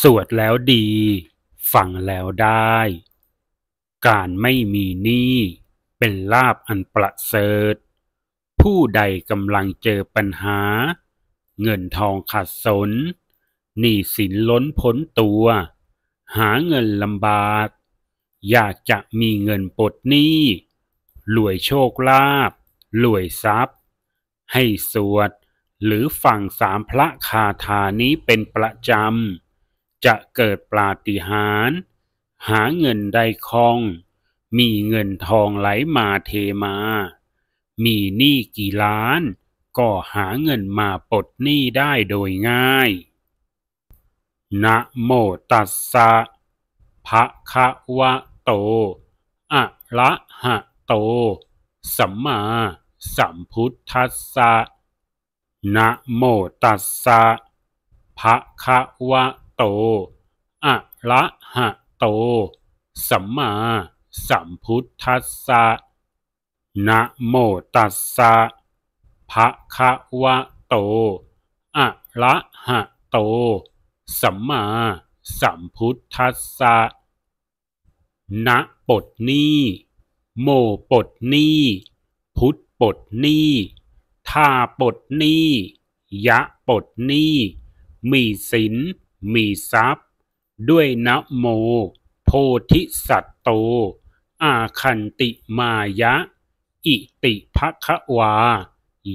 สวดแล้วดีฟังแล้วได้ การไม่มีหนี้เป็นลาบอันประเสริฐผู้ใดกำลังเจอปัญหา เงินทองขาดสนหนี้สินล้นพ้นตัว หาเงินลำบากอยากจะมีเงินปลดหนี้รวยโชคลาภรวยทรัพย์ ให้สวดหรือฟังสามพระคาถานี้เป็นประจำจะเกิดปาฏิหาริย์หาเงินได้คลอง มีเงินทองไหลมาเทมา มีหนี้กี่ล้าน ก็หาเงินมาปลดหนี้ได้โดยง่าย นะโมตัสสะภะคะวะโต อะระหะโตสัมมาสัมพุทธัสสะ นะโมตัสสะภะคะวะโตอะระหะโตสัมมาสัมพุทธัสสะนะโมตัสสะภะคะวะโตอะระหะโตสัมมาสัมพุทธัสสะนะปดนี้โมปดนี้พุทธปดนี้ทาปดนี้ยะปดนี้มีศีลมีทรัพย์ ด้วยนะโม โพธิสัตโต อาคันติมายะ อิติภควา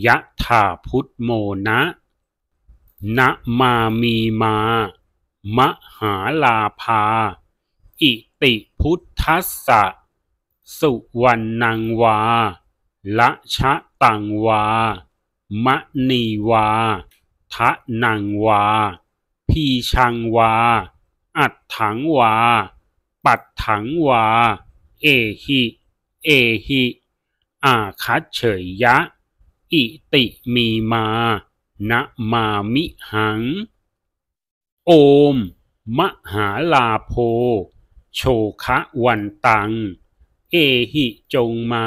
ยะถาพุทโมนะนะมามีมามหาลาภาอิติพุทธัสสะสุวรรณังวา ละชะตังวา มะนีวาทะนังวาพีชังวา อัดถังวา ปัดถังวา เอหิ เอหิ อาคัดเฉยยะ อิติมีมา นะมามิหัง โอม มหาลาโพโชคะวันตัง เอหิจงมา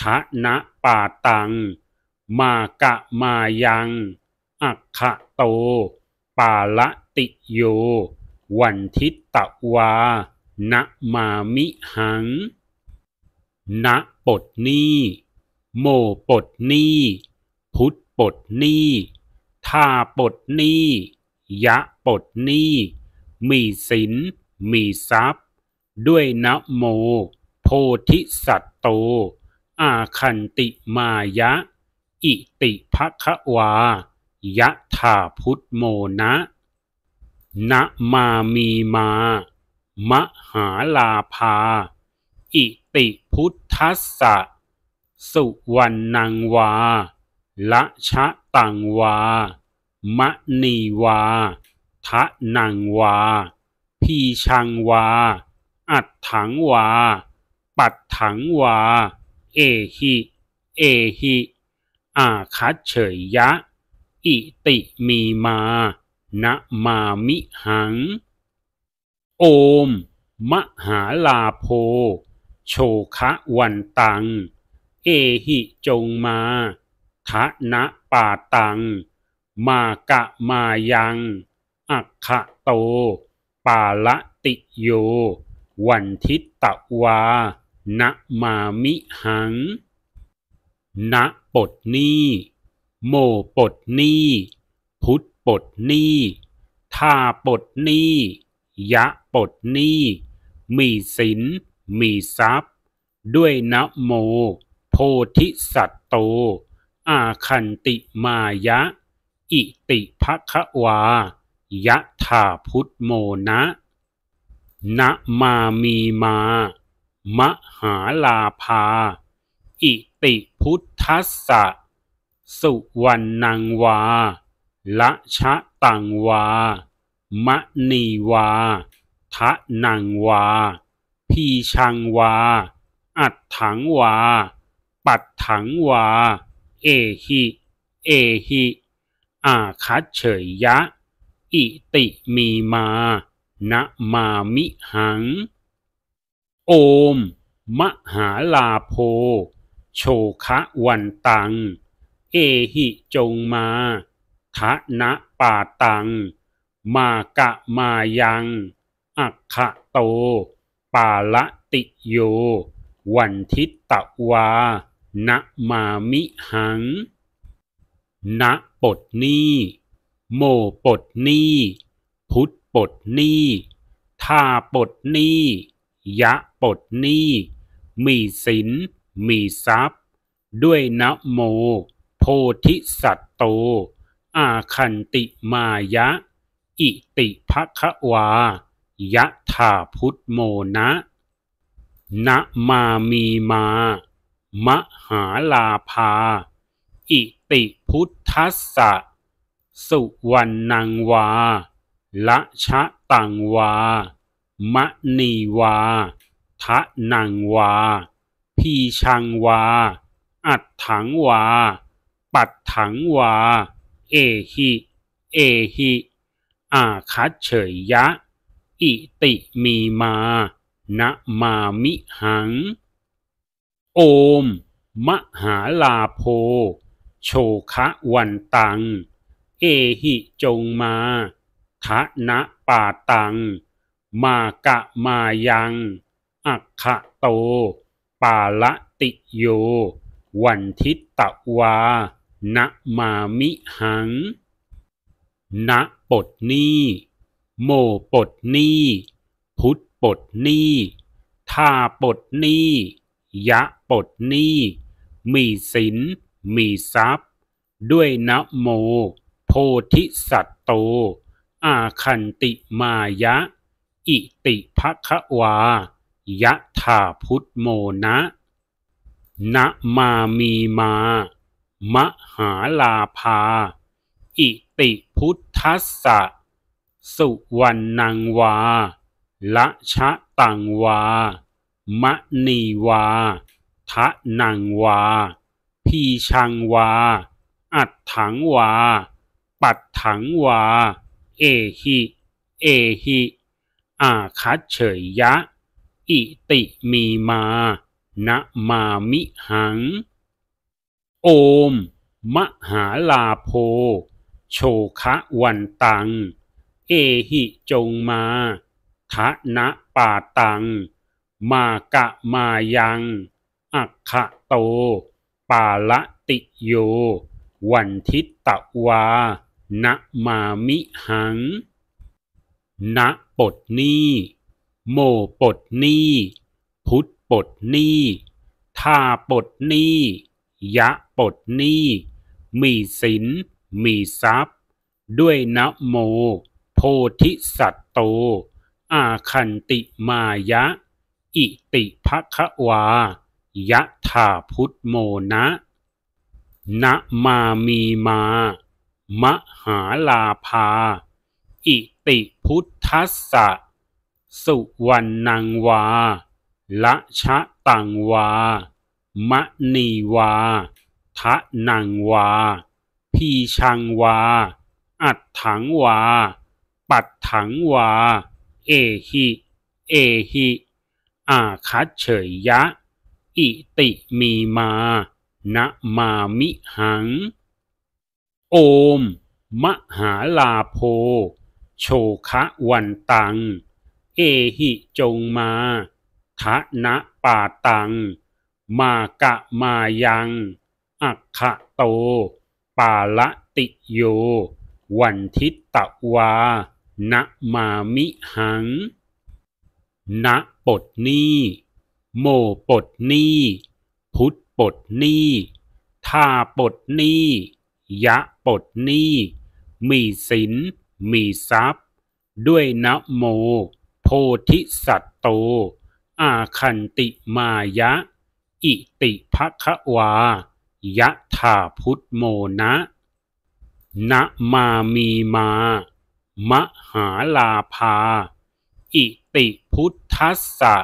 ทะนะปาตัง มากะมายัง อักขะโตปาละติโย วันทิตตวานะมามิหัง นะปดนี้โมปดนี้พุทธปดนี้ทาปดนี้ยะปดนี้มีศีลมีทรัพย์ ด้วยนะโม โพธิสัตโต อาคันติมายะ อิติภะคะวายะถาพุทโมนะ นะมามีมา มหาลาภา อิติพุทธัสสะ สุวรรณังวา ละชะตังวา มะนีวา ทะนังวา พีชังวา อัดถังวา ปัดถังวา เอหิ เอหิอาคัดเฉยยะอิติมีมา นะมามิหัง โอม มหาลาโพ โชคะวันตัง เอหิจงมาทะนะป่าตัง มากะมายัง อัคคะโต ปาละติโย วันทิตตะวา นะมามิหัง นะปดนี้โมปดนีพุทธปดนี้ทาปดนียะปดนีมีศีลมีทรัพย์ด้วยนะโม โพธิสัตโต อาคันติมายะ อิติภะคะวา ยะถาพุทโมนะ นะมามีมามหาลาภาอิติพุทธัสสะสุวรรณังวา ละชะตังวา มะนีวาทะนังวา พีชังวา อัดถังวา ปัดถังวา เอหิ เอหิ อาคัตเฉยยะ อิติมีมา นะมามิหัง โอม มหาลาโพ โชคะวันตังเอหิจงมาทะนะปาตัง มากะมายัง อักขะโตปาละติโย วันทิตตะวานะมามิหัง นะปดนี้โมปดนี้พุทธปดนี้ทาปดนี้ยะปดนี้มีศีลมีทรัพย์ด้วยนะโมโพธิสัตโตอาคันติมายะ อิติภควายะถาพุทโมนะนะมามีมา มหาลาภาอิติพุทธัสสะสุวรรณังวา ละชะตังวา มะนีวาทะนังวา พีชังวา อัดถังวาปัดถังวาเอหิ เอหิ อาคัเฉยยะ อิติมีมา นะมามิหัง โอม มหาลาโพ โชคะวันตัง เอหิจงมาทะนะปาตัง มากะมายัง อัคคะโต ปาละติโย วันทิตตะวานะมามิหังนะปด นี้โม ปด นี้พุทธปด นี้ทาปด นี้ยะปด นี้มีศีลมีทรัพย์ด้วยนะโม โพธิสัตโต อาคันติมายะ อิติภควายะถา พุทโมนะนะมามีมามหาลาภาอิติพุทธัสสะสุวรรณังวา ละชะตังวามะนีวาทะนังวา พีชังวา อัดถังวา ปัดถังวา เอหิ เอหิอาคัตเฉยยะ อิติมีมานะมามิหังโอม มหาลาโพ โชคะวันตัง เอหิจงมาทะนะปาตัง มากะมายัง อัคคะโต ปาละติโย วันทิตตะวานะมามิหัง นะปดนี้ โมปดนี้ พุทธปดนี้ทาปดนี้ยะปดนี้มีศีลมีทรัพย์ ด้วยนะโม โพธิสัตโต อาคันติมายะ อิติภควา ยะถาพุทโมนะนะมามีมา มหาลาภา อิติพุทธัสสะสุวรรณังวา ละชะตังวามะนีวาทะนังวา พีชังวา อัดถังวา ปัดถังวา เอหิ เอหิ อาคัดเฉยยะ อิติมีมา นะมามิหัง โอม มหาลาโพโชคะวันตัง เอหิจงมา ทะนะปาตังมากะมายัง อักขะโต ปาละติโย วันทิตตะวา นะมามิหัง นะปดนี้โมปดนี้พุทธปดนี้ทาปดนี้ยะปดนี้มีศีลมีทรัพย์ ด้วยนะโม โพธิสัตโต อาคันติมายะอิติภะคะวา ยะถาพุทโมนะนะมามีมา มหาลาภา อิติพุทธัสสะ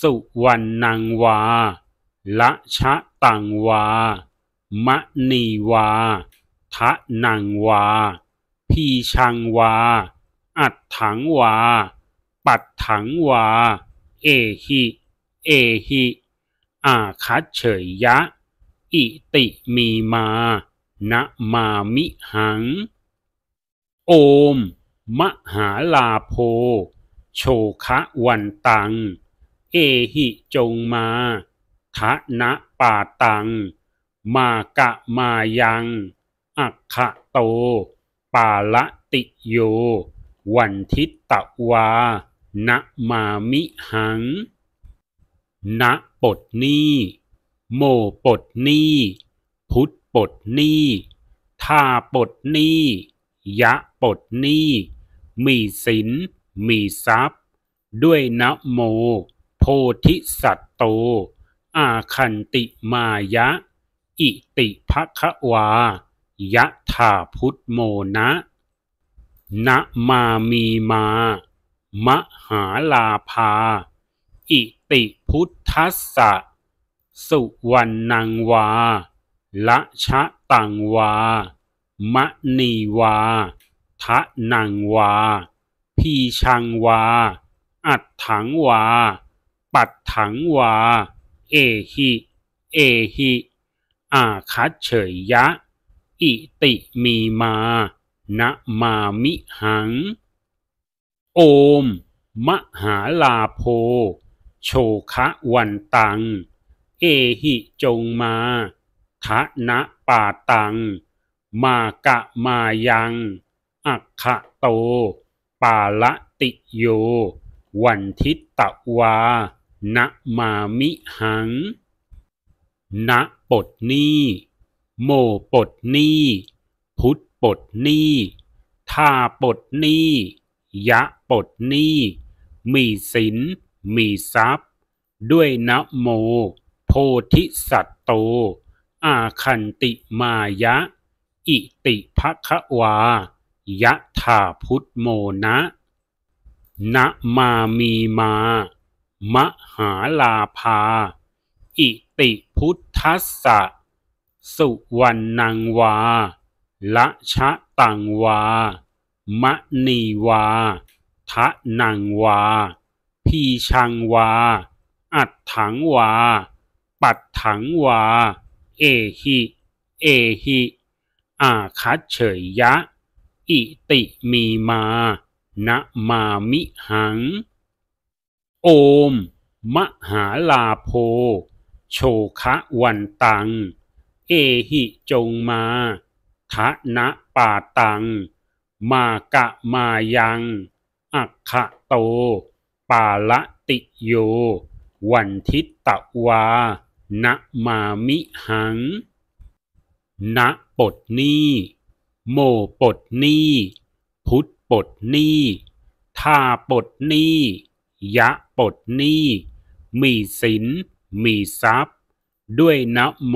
สุวรรณังวา ละชะตังวา มะนีวาทะนังวา พีชังวา อัดถังวา ปัดถังวา เอหิ เอหิอาคัจเฉยยะ อิติมีมา นะมามิหัง โอม มหาลาโพโชคะวันตัง เอหิจงมาทะนะปาตัง มากะมายัง อักขะโตปาละติโย วันทิตตะวา นะมามิหังณปดนี่โมปดนี่ พุทธปดนี่ ทาปดนี่ยะปดนี่มีศีลมีทรัพย์ ด้วยนะโม โพธิสัตโต อาคันติมายะ อิติภคะวา ยะถาพุทโมนะนะมามีมา มหาลาภาอิติพุทธัสสะสุวรรณังวา ละชะตังวา มะนีวาทะนังวา พีชังวา อัดถังวา ปัดถังวา เอหิ เอหิ อาคัตเฉยยะ อิติมีมา นะมามิหัง โอม มหาลาโพโชคะวันตัง เอหิจงมาทะนะปาตัง มากะมายัง อักขะโตปาละติโย วันทิตะวานะมามิหังนะปดนี้โมปดนี้พุทธปดนี้ทาปดนี้ยะปดนี้มีศีลมีทรัพย์ ด้วยนะโม โพธิสัตโต อาคันติมายะ อิติภควา ยะถาพุทโมนะนะมามีมามหาลาภาอิติพุทธัสสะสุวรรณังวา ละชะตังวา มะนีวาทะนังวาพีชังวาอัดถังวา ปัดถังวา เอหิ เอหิ อาคัเฉยยะ อิติมีมา นะมามิหัง โอม มหาลาโพโชคะวันตัง เอหิจงมา ทะนะปาตัง มากะมายัง อักขะโตปาละติโย วันทิตะวานะมามิหัง นะปดนี้โมปดนี้พุทธปดนี้ทาปดนี้ยะปดนี้มีศีลมีทรัพย์ ด้วยนะโม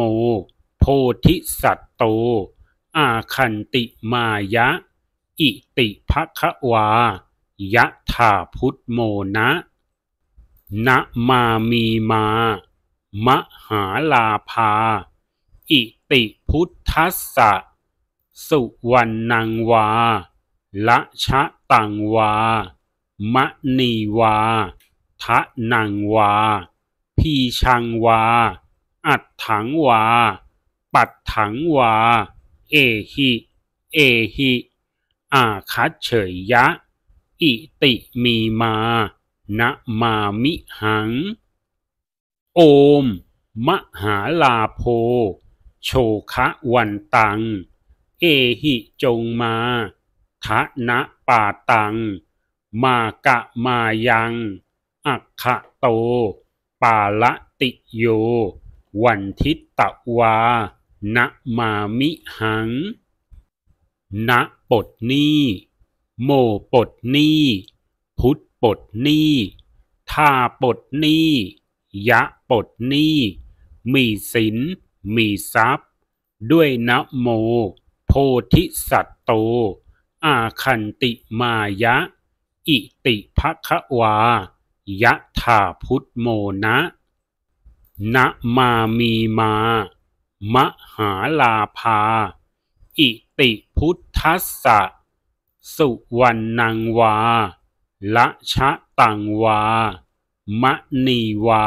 โพธิสัตโต อาคันติมายะ อิติภะคะวายะถาพุทโมนะนะมามีมา มหาลาภา อิติพุทธัสสะ สุวรรณังวา ละชะตังวา มะนีวา ทะนังวา พีชังวา อัดถังวา ปัดถังวา เอหิ เอหิ อาคัดเฉยยะอิติมีมา นะมามิหัง โอม มหาลาโพ โชคะวันตัง เอหิจงมาทะนะปาตัง มากะมายัง อัคคะโต ปาละติโย วันทิตตะวา นะมามิหัง นะปดนี้โมปดนีพุทธปดนี้ทาปดนียะปดนีมีศีลมีทรัพย์ด้วยนะโม โพธิสัตโต อาคันติมายะ อิติภคะวา ยะถาพุทโมนะ นะมามีมามหาลาภาอิติพุทธัสสะสุวรรณังวา ละชะตังวา มะนีวา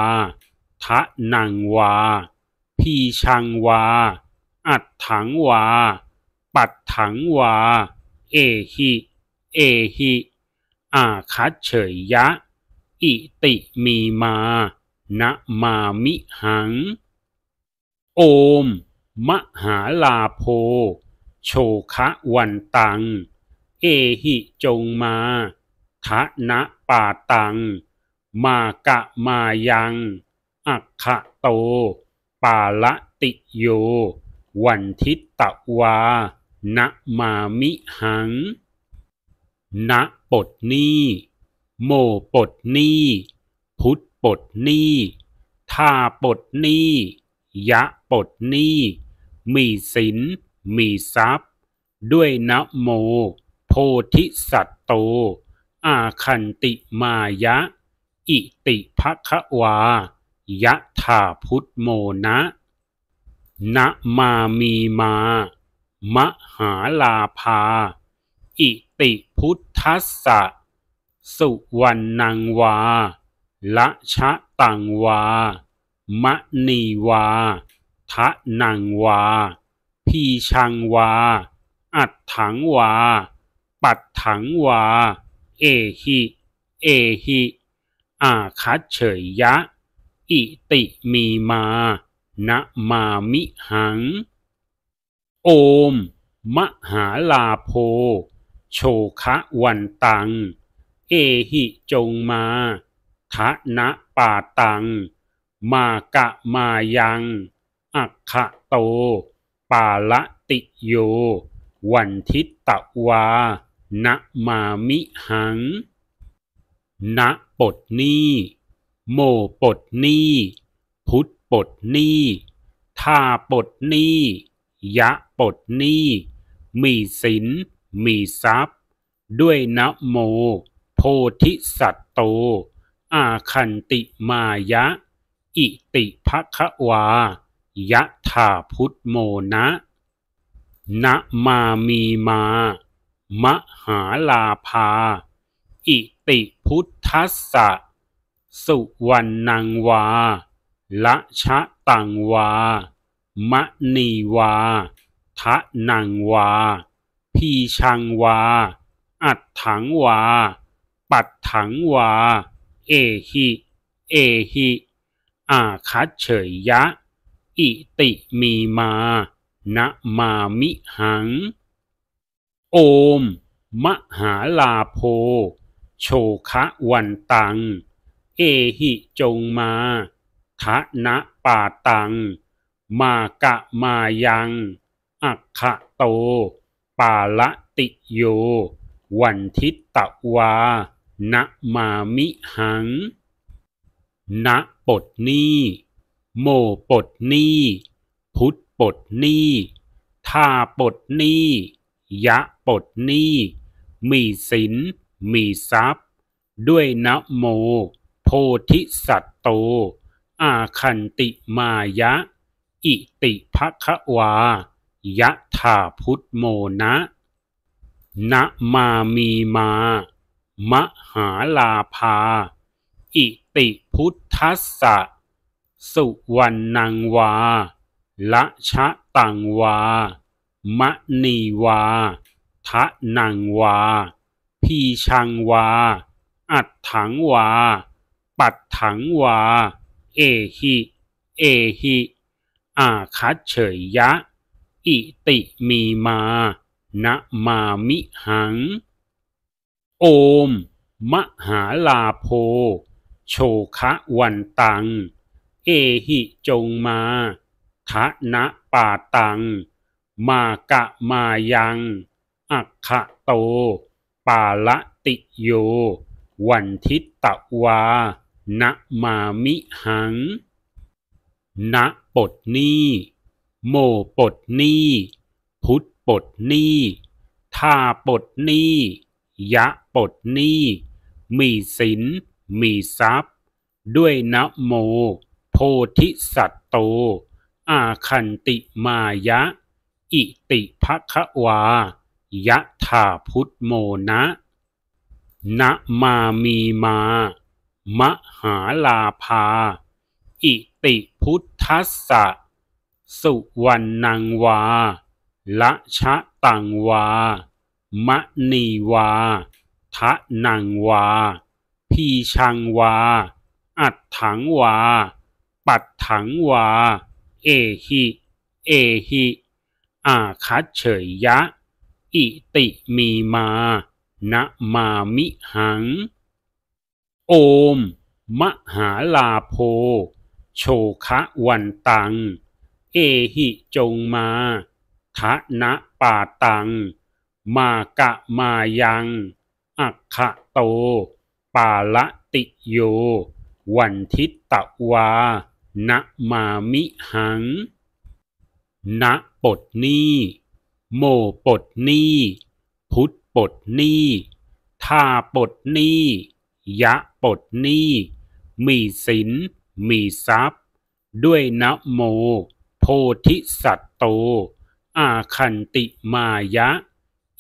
ทะนังวา พีชังวา อัดถังวา ปัดถังวา เอหิ เอหิ อาคัตเฉยยะ อิติมีมา นะมามิหัง โอม มหาลาโพ โชคะวันตังเอหิจงมาทะนะป่าตัง มากะมายัง อักขะโตปาละติโย วันทิตตะวานะมามิหัง นะปดนี้โมปดนี้พุทธปดนี้ทาปดนี้ยะปดนี้มีศีลมีทรัพย์ ด้วยนะโมโพธิสัตโตอาคันติมายะ อิติภคะวายะถาพุทโมนะนะมามีมา มหาลาภาอิติพุทธัสสะสุวรรณังวา ละชะตังวา มะนีวาทะนังวา พีชังวา อัดถังวาปัดถังวา เอหิ เอหิ อาคัเฉยยะ อิติมีมา นะมามิหัง โอม มหาลาโพ โชคะวันตัง เอหิจงมา ทะนะป่าตัง มากะมายัง อักขะโตปาละติโย วันทิตตะวานะมามิหัง นะปดนี้โมปดนี้พุทธปดนี้ทาปดนี้ยะปดนี้มีศิลมีทรัพย์ ด้วยนะโม โพธิสัตโต อาคันติมายะ อิติภคะวา ยะถาพุทโมนะ นะมามีมามหาลาภาอิติพุทธัสสะสุวรรณังวา ละชะตังวามะนีวาทะนังวา พีชังวา อัดถังวา ปัดถังวา เอหิ เอหิอาคัตเฉยยะ อิติมีมานะมามิหังโอม มหาลาโพโชคะวันตัง เอหิจงมาทะนะป่าตัง มากะมายัง อักขะโต ปาละติโย วันทิตะวานะมามิหังนะปดนี้ โมปดนี้ พุทธปดนี้ท่าปดนี้ยะปดนี้มีศีลมีทรัพย์ ด้วยนะโม โพธิสัตโต อาคันติมายะ อิติภควา ยะถาพุทโมนะนะมามีมา มหาลาภาอิติพุทธัสสะสุวรรณังวา ละชะตังวามะนีวาทะนังวา พีชังวา อัดถังวา ปัดถังวา เอหิ เอหิ อาคัเฉยยะ อิติมีมา นะมามิหัง โอม มหาลาโพ โชคะวันตัง เอหิจงมา ทะนะปาตังมากะมายัง อักขะโต ปาละติโย วันทิตะวานะมามิหัง นะปดนี้โมปดนี้พุทธปดนี้ทาปดนี้ยะปดนี้มีศีลมีทรัพย์ ด้วยนะโม โพธิสัตโต อาคันติมายะอิติภควา ยะถาพุทโมนะนะมามีมา มหาลาภา อิติพุทธัสสะ สุวรรณังวา ละชะตังวา มะนีวา ทะนังวา พีชังวา อัดถังวา ปัดถังวา เอหิ เอหิอาคัเฉยยะ อิติมีมา นะมามิหัง โอม มหาลาโพ โชคะวันตัง เอหิจงมาทะนะปาตัง มากะมายัง อัคคะโต ปาละติโย วันทิตตะวา นะมามิหังนะปดนี้โมปดนี้พุทธปดนี้ทาปดนี้ยะปดนี้มีศีลมีทรัพย์ ด้วยนะโม โพธิสัตโต อาคันติมายะ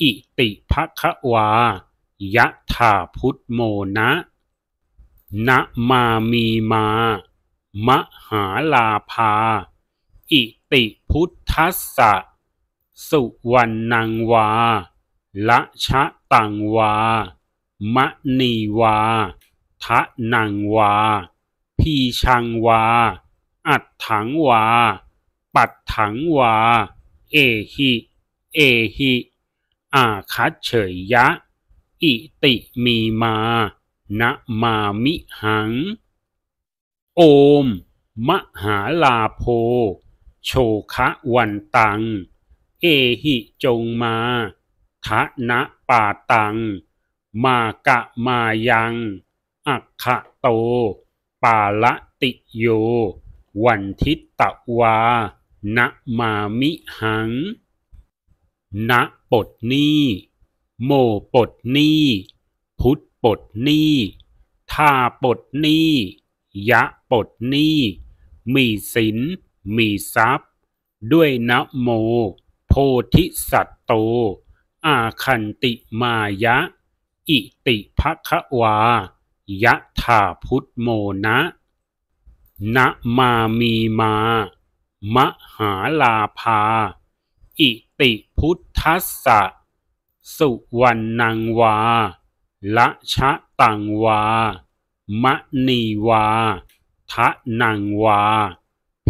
อิติภคะวา ยะถาพุทโมนะนะมามีมา มหาลาภาอิติพุทธัสสะสุวรรณังวา ละชะตังวา มะนีวาทะนังวา พีชังวา อัดถังวา ปัดถังวา เอหิ เอหิ อาคัตเฉยยะ อิติมีมา นะมามิหัง โอม มหาลาโพโชคะวันตัง เอหิจงมาทะนะป่าตัง มากะมายัง อักขะโตปาละติโย วันทิตตะวานะมามิหัง นะปดนี้โมปดนี้พุทธปดนี้ทาปดนี้ยะปดนี้มีศีลมีทรัพย์ ด้วยนะโม โพธิสัตโต อาคันติมายะ อิติภคะวา ยะถาพุทโมนะนะมามีมา มหาลาภา อิติพุทธัสสะสุวรรณังวา ละชะตังวามะนีวาทะนังวา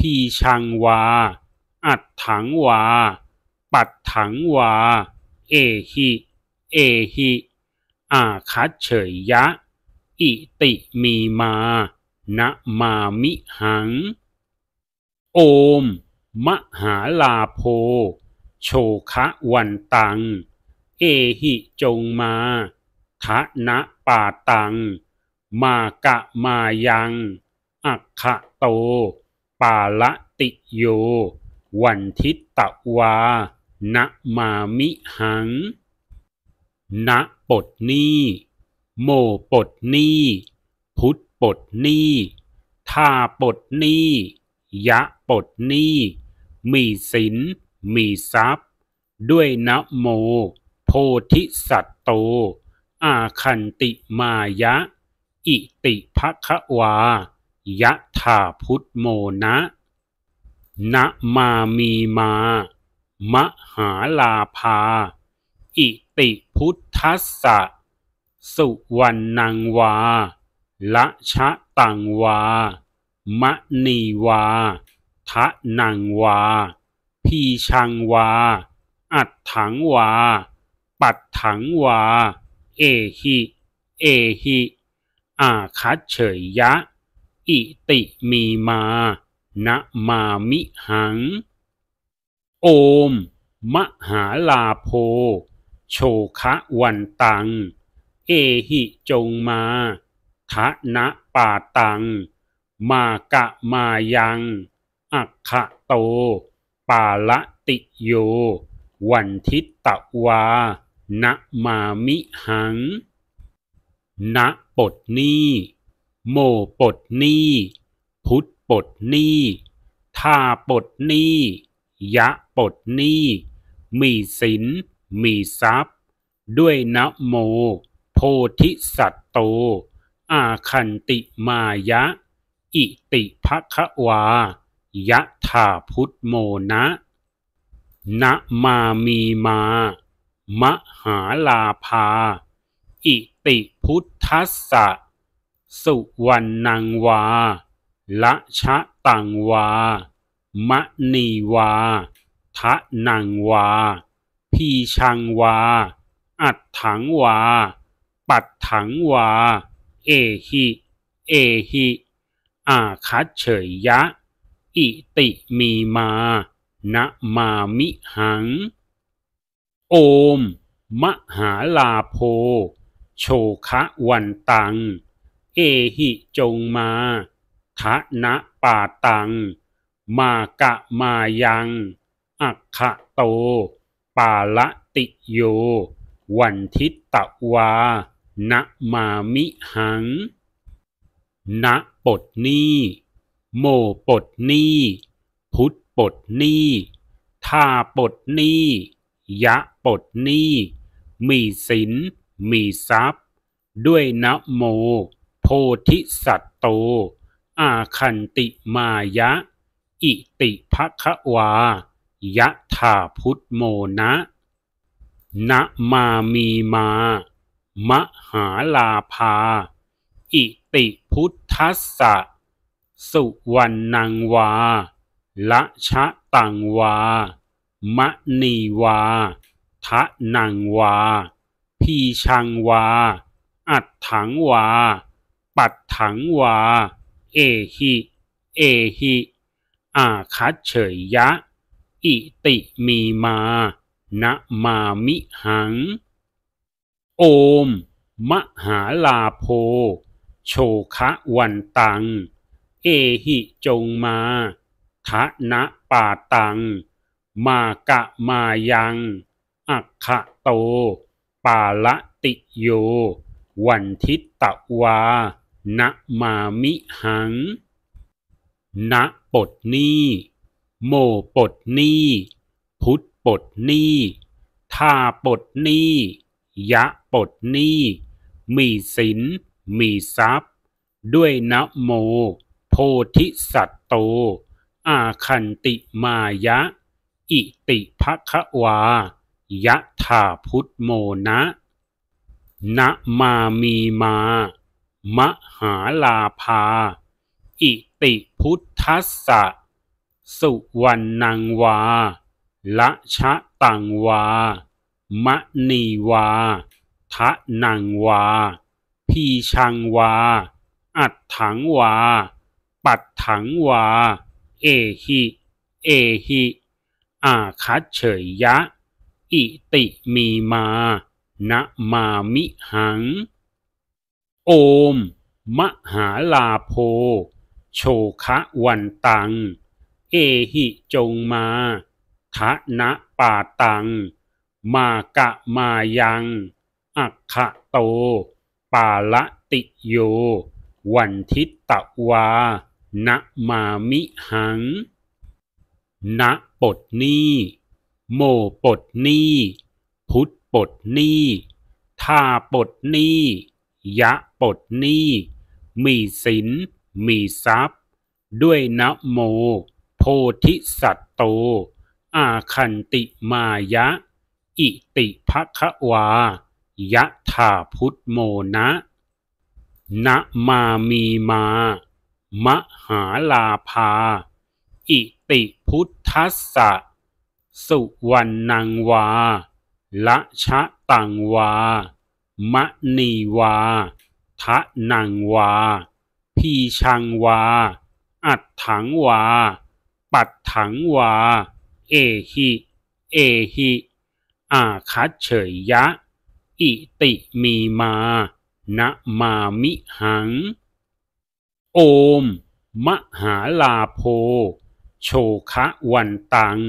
พีชังวา อัดถังวา ปัดถังวา เอหิ เอหิ อาคัดเฉยยะ อิติมีมา นะมามิหัง โอม มหาลาโพโชคะวันตัง เอหิจงมาทะนะป่าตัง มากะมายัง อักขะโตปาละติโย วันทิตะวานะมามิหังนะปดนี้โมปดนี้พุทธปดนี้ทาปดนี้ยะปดนี้มีศิลมีทรัพย์ ด้วยนะโม โพธิสัตโต อาคันติมายะ อิติภะคะวายะถาพุทโมนะนะมามีมา มหาลาภา อิติพุทธัสสะ สุวรรณังวา ละชะตังวา มะนีวา ทะนังวา พีชังวา อัดถังวา ปัดถังวา เอหิ เอหิ อาคัดเฉยยะอิติมีมานะมามิหัง โอม มหาลาโพโชคะวันตัง เอหิจงมาทะนะปาตัง มากะมายัง อักขะโต ปาละติโย วันทิตะวา นะมามิหัง ณปดนี้โมปดนีพุทธปดนี้ทาปดนียะปดนีมีศีลมีทรัพย์ ด้วยนะโม โพธิสัตโต อาคันติมายะ อิติภควา ยะถาพุทโมนะ นะมามีมามหาลาภาอิติพุทธัสสะสุวรรณังวา ละชะตังวา มะนีวาทะนังวา พีชังวา อัดถังวา ปัดถังวา เอหิ เอหิ อาคัตเฉยยะ อิติมีมา นะมามิหัง โอม มหาลาโพ โชคะวันตังเอหิจงมาทะนะปาตัง มากะมายัง อักขะโต ปาละติโย วันทิตะวานะมามิหัง นะปดนี้โมปดนี้พุทธปดนี้ท่าปดนี้ยะปดนี้มีศีลมีทรัพย์ด้วยนะโมพธิสัตโตอาคันติมายะ อิติภควายะถาพุทโมนะนะมามีมา มหาลาภาอิติพุทธัสสะสุวรรณังวา ละชะตังวา มะนีวาทะนังวา พีชังวา อัดถังวาปัดถังวา เอหิ เอหิ อาคัเฉยยะ อิติมีมา นะมามิหัง โอม มหาลาโพ โชคะวันตัง เอหิจงมาทะนะปาตัง มากะมายัง อัคคะโต ปาละติโย วันทิตตะวานะมามิหัง นะปดนี้โมปดนี้พุทธปดนี้ทาปดนี้ยะปดนี้มีศีลมีทรัพย์ ด้วยนะโม โพธิสัตโตอาคันติมายะ อิติภควา ยะถาพุทโมนะนะมามีมามหาลาภาอิติพุทธัสสะสุวรรณังวา ละชะตังวา มะนีวาทะนังวา พีชังวา อัดถังวา ปัดถังวา เอหิ เอหิ อาคัตเฉยยะ อิติมีมานะมามิหังโอม มหาลาโพโชคะวันตัง เอหิจงมาทะนะปาตัง มากะมายัง อักขะโตปาละติโย วันทิตตะวานะมามิหังนะปดนี้ โมปดนี้ พุทธปดนี้ท่าปดนี้ยะปดนี้มีศีลมีทรัพย์ ด้วยนะโม โพธิสัตโต อาคันติมายะ อิติภคะวา ยะถาพุทโมนะนะมามีมา มหาลาภา อิติพุทธัสสะสุวรรณังวา ละชะตังวามะนีวา ทะนังวา พีชังวา อัดถังวา ปัดถังวา เอหิ เอหิ อาคัดเฉยยะ อิติมีมาณมามิหัง โอม มหาลาโพ โชคะวันตัง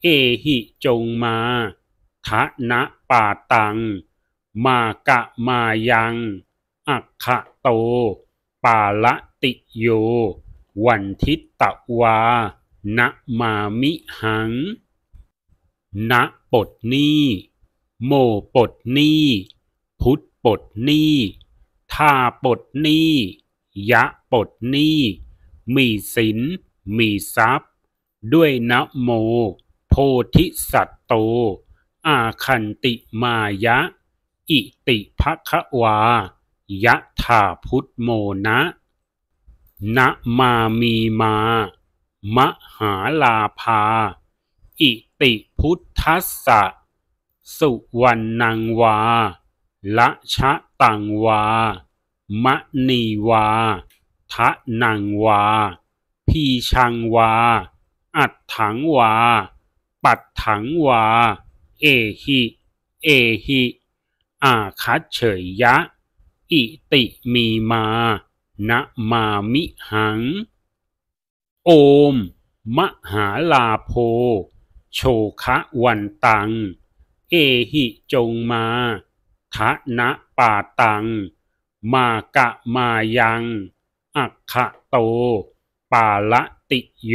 เอหิจงมา ทะนะปาตังมากะมายัง อักขะโต ปาละติโย วันทิตะวานะมามิหัง นะปดนี้โมปดนี้พุทธปดนี้ทาปดนี้ยะปดนี้มีศีลมีทรัพย์ ด้วยนะโม โพธิสัตโต อาคันติมายะอิติภะคะวา ยะถาพุทโมนะนะมามีมา มหาลาภา อิติพุทธัสสะ สุวรรณังวา ละชะตังวา มะนีวา ทะนังวา พีชังวา อัดถังวา ปัดถังวา เอหิ เอหิอาคัเฉยยะ อิติมีมา นะมามิหัง โอม มหาลาโพ โชคะวันตัง เอหิจงมาทะนะปาตัง มากะมายัง อักขะโตปาละติโย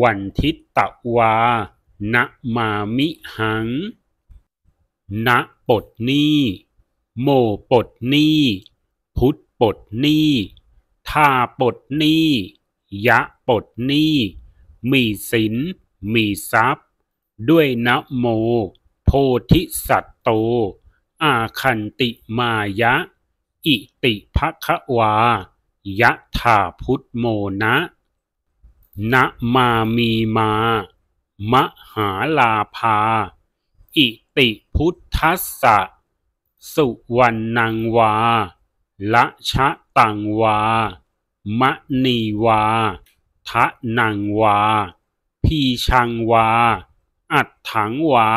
วันทิตตะวา นะมามิหังนะปดนี้โมปดนี้พุทธปดนี้ทาปดนี้ยะปดนี้มีศีลมีทรัพย์ ด้วยนะโม โพธิสัตโต อาคันติมายะ อิติภควา ยะถาพุทโมนะนะมามีมามหาลาภาอิติพุทธัสสะสุวรรณังวา ละชะตังวา มะนีวาทะนังวา พีชังวา อัดถังวา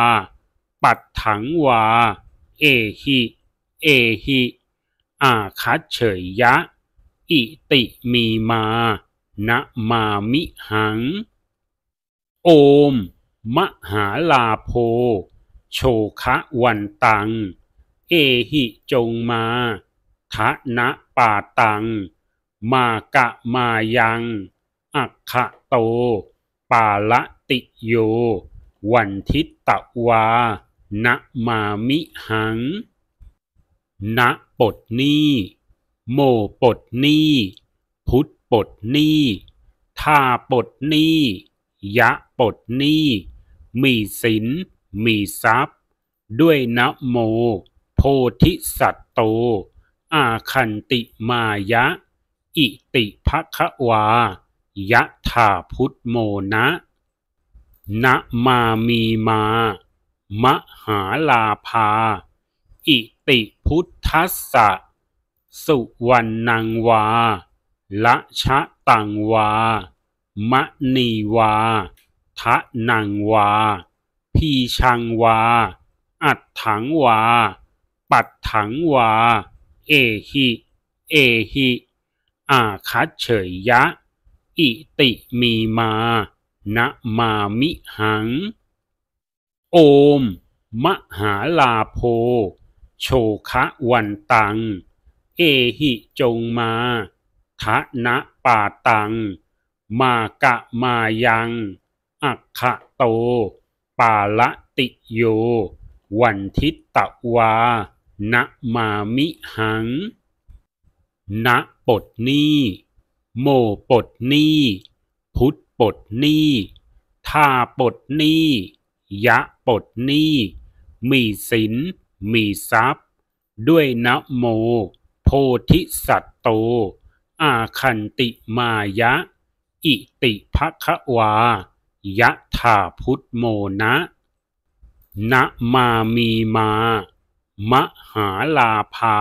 ปัดถังวา เอหิ เอหิ อาคัเฉยยะ อิติมีมา นะมามิหัง โอม มหาลาโพโชคะวันตัง เอหิจงมาทะนะปาตัง มากะมายัง อักขะโต ปาละติโย วันทิตะวานะมามิหังนะปดนี้โมปดนี้พุทธปดนี้ท่าปดนี้ยะปดนี้มีศีลมีทรัพย์ ด้วยนะโม โพธิสัตโต อาคันติมายะ อิติภควา ยะถาพุทโมนะนะมามีมา มหาลาภาอิติพุทธัสสะสุวรรณังวา ละชะตังวา มะนีวาทะนังวาพีชังวา อัดถังวา ปัดถังวา เอหิ เอหิ อาคัเฉยยะ อิติมีมา นะมามิหัง โอม มหาลาโพโชคะวันตัง เอหิจงมาทะนะปาตัง มากะมายัง อักขะโตปาละติโย วันทิตะวานะมามิหัง นะปดนี้โมปดนี้พุทธปดนี้ทาปดนี้ยะปดนี้มีศีลมีทรัพย์ ด้วยนะโม โพธิสัตโต อาคันติมายะ อิติภะคะวายะถาพุทโมนะ นะมามีมา มหาลาภา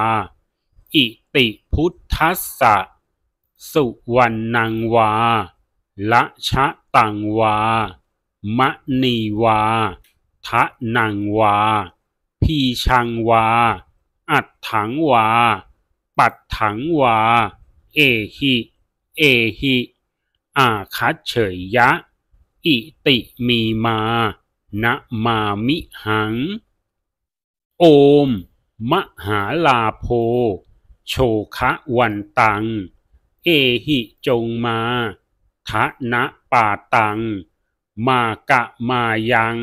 อิติพุทธัสสะ สุวรรณังวา ละชะตังวา มะนีวา ทะนังวา พีชังวา อัดถังวา ปัดถังวา เอหิ เอหิ อาคัดเฉยยะอิติมีมา นะมามิหัง โอม มหาลาโพ โชคะวันตัง เอหิจงมาทะนะปาตัง มากะมายัง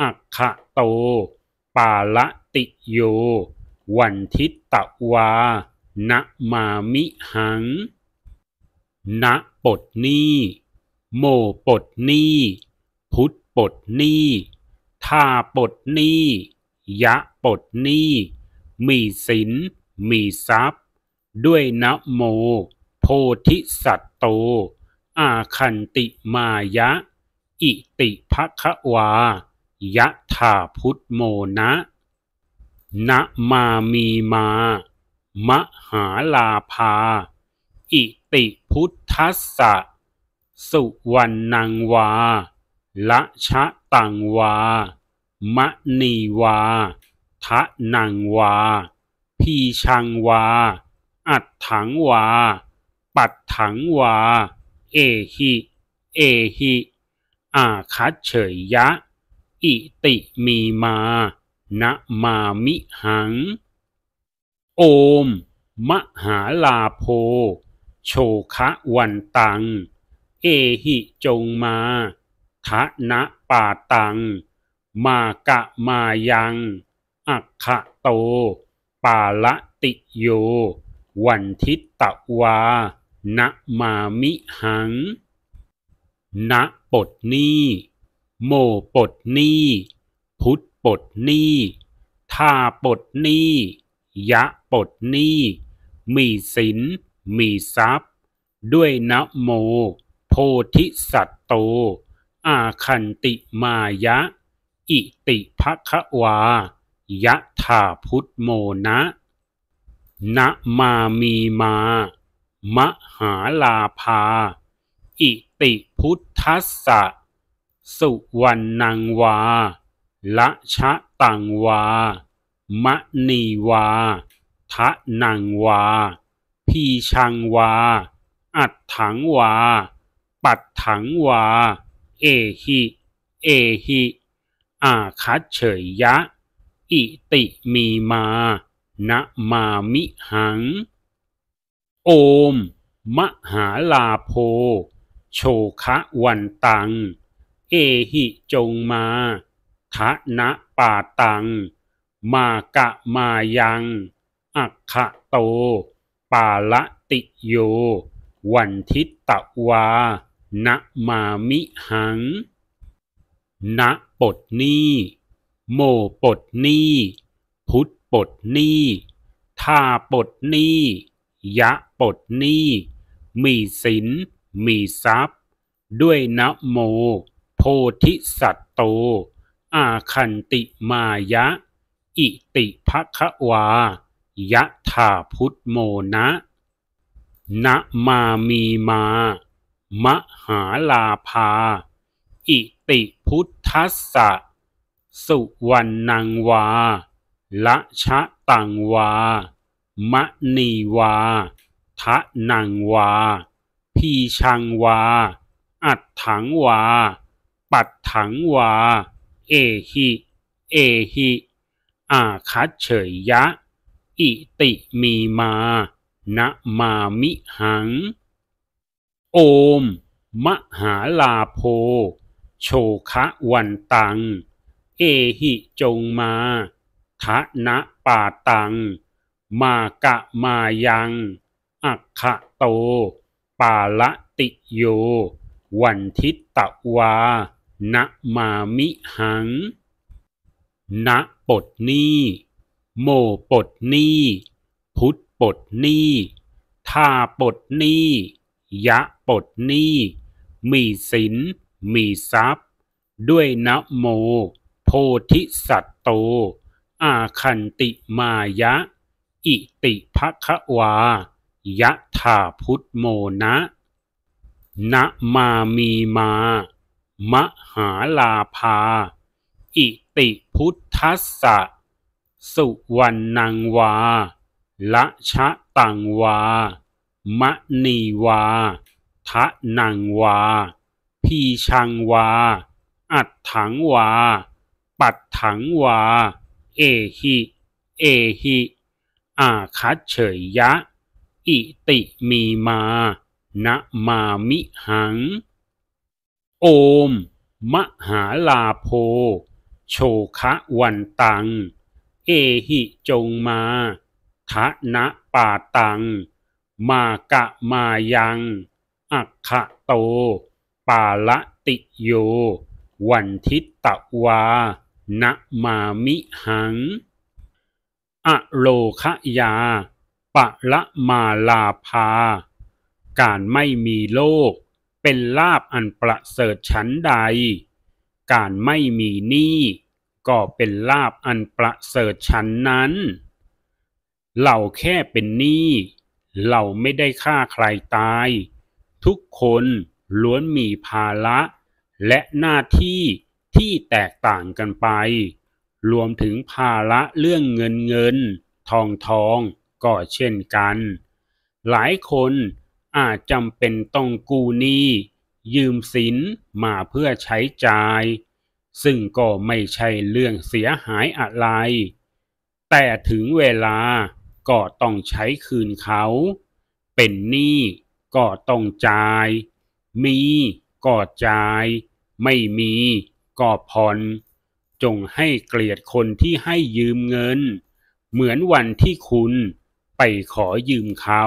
อักขะโตปาละติโย วันทิตตะวา นะมามิหัง นะปดนี้โมปดนีพุทธปดนีท่าปดนียะปดนีมีศีลมีทรัพย์ ด้วยนะโม โพธิสัตโต อาคันติมายะ อิติภะคะวา ยะถาพุทโมนะ นะมามีมามหาลาภาอิติพุทธัสสะสุวรรณังวา ละชะตังวา มะนีวาทะนังวา พีชังวา อัดถังวา ปัดถังวา เอหิ เอหิ อาคัตเฉยยะ อิติมีมา นะมามิหัง โอม มหาลาโพ โชคะวันตังเอหิจงมาทะนะปาตัง มากะมายัง อัคขะโตปาละติโย วันทิตตะวานะมามิหัง นะปดนี้โมปดนี้พุทธปดนี้ทาปดนี้ยะปดนี้มีศีลมีทรัพย์ ด้วยนะโมโพธิสัตโตอาคันติมายะ อิติภควา ยะถาพุทโมนะนะมามีมา มหาลาภา อิติพุทธัสสะ สุวรรณังวา ละชะตังวา มะนีวาทะนังวา พีชังวา อัดถังวาปัดถังวา เอหิ เอหิ อาคัเฉยยะ อิติมีมา นะมามิหัง โอม มหาลาโพ โชคะวันตัง เอหิจงมาทะนะปาตัง มากะมายัง อักขะโต ปาละติโย วันทิตตะวานะมามิหัง นะปดนี้โมปดนี้พุทธปดนี้ทาปดนี้ยะปดนี้มีศีลมีทรัพย์ ด้วยนะโม โพธิสัตโต อาคันติมายะ อิติภควา ยะถาพุทโมนะ นะมามีมามหาลาภาอิติพุทธัสสะสุวรรณังวา ละชะตังวา มะนีวาทะนังวา พีชังวา อัดถังวา ปัดถังวา เอหิ เอหิ อาคัตเฉยยะ อิติมีมานะมามิหังโอม มหาลาโพโชคะวันตัง เอหิจงมาทะนะปาตัง มากะมายัง อักขะโต ปาละติโย วันทิตะวานะมามิหังนะปดนี้โมปดนี้พุทธปดนี้ทาปดนี้ยะปดหนี้มีศีลมีทรัพย์ ด้วยนะโม โพธิสัตโต อาคันติมายะ อิติภควา ยะถาพุทโมนะนะมามีมา มหาลาภาอิติพุทธัสสะสุวรรณังวา ละชะตังวามะนีวา ทะนังวา พีชังวา อัดถังวา ปัดถังวา เอหิ เอหิ อาคัดเฉยยะ อิติมีมา นะมามิหัง โอม มหาลาโพ โชคะวันตัง เอหิจงมา ทะนะปาตังมากะมายังอักขะโต ปาละติโย วันทิตตะวานะมามิหัง อโลคยาปะละมาลาภาการไม่มีโลก เป็นลาบอันประเสริฐชั้นใด การไม่มีหนี้ก็เป็นลาบอันประเสริฐชั้นนั้นเราแค่เป็นหนี้เราไม่ได้ฆ่าใครตาย ทุกคนล้วนมีภาระและหน้าที่ที่แตกต่างกันไป รวมถึงภาระเรื่องเงินเงิน ทองทองก็เช่นกัน หลายคนอาจจำเป็นต้องกู้หนี้ ยืมสินมาเพื่อใช้จ่าย ซึ่งก็ไม่ใช่เรื่องเสียหายอะไร แต่ถึงเวลาก็ต้องใช้คืนเขา เป็นหนี้ก็ต้องจ่าย มีก็จ่าย ไม่มีก็ผ่อนจงให้เกลียดคนที่ให้ยืมเงิน เหมือนวันที่คุณไปขอยืมเขา